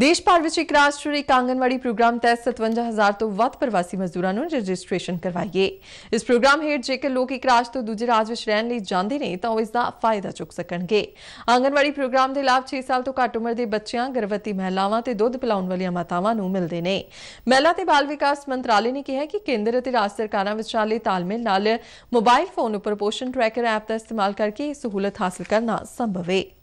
ਦੇਸ਼ ਭਰ ਵਿੱਚ ਇੱਕ ਰਾਸ਼ਟਰੀ ਕਾਂਗਨਵਾੜੀ ਪ੍ਰੋਗਰਾਮ ਤਹਿਤ 57000 ਤੋਂ ਵੱਧ ਪ੍ਰਵਾਸੀ ਮਜ਼ਦੂਰਾਂ ਨੂੰ ਰਜਿਸਟ੍ਰੇਸ਼ਨ ਕਰਵਾਈਏ ਇਸ ਪ੍ਰੋਗਰਾਮ ਹੇਠ ਜੇਕਰ ਲੋਕ ਇੱਕ ਰਾਜ ਤੋਂ ਦੂਜੇ ਰਾਜ ਵਿੱਚ ਰਹਿਣ ਲਈ ਜਾਂਦੇ ਨੇ ਤਾਂ ਉਹ ਇਸ ਦਾ ਫਾਇਦਾ ਚੁੱਕ ਸਕਣਗੇ ਆਂਗਨਵਾੜੀ ਪ੍ਰੋਗਰਾਮ ਦੇ ਲਾਭ 6 ਸਾਲ ਤੋਂ ਘੱਟ ਉਮਰ ਦੇ ਬੱਚਿਆਂ ਗਰਭਵਤੀ ਮਹਿਲਾਵਾਂ ਤੇ ਦੁੱਧ ਪਿਲਾਉਣ ਵਾਲੀਆਂ ਮਾਤਾਵਾਂ ਨੂੰ ਮਿਲਦੇ ਨੇ ਮਹਿਲਾ ਤੇ ਬਾਲ ਵਿਕਾਸ ਮੰਤਰਾਲੇ ਨੇ ਕਿਹਾ ਕਿ ਕੇਂਦਰ ਅਤੇ ਰਾਜ ਸਰਕਾਰਾਂ ਵਿਚਾਲੇ ਤਾਲਮੇਲ ਨਾਲ ਮੋਬਾਈਲ ਫੋਨ ਉੱਪਰ ਪੋਸ਼ਣ ਟਰੈਕਰ ਐਪ ਦਾ ਇਸਤੇਮਾਲ ਕਰਕੇ ਇਹ ਸਹੂਲਤ ਹਾਸਲ ਕਰਨਾ ਸੰਭਵ ਹੈ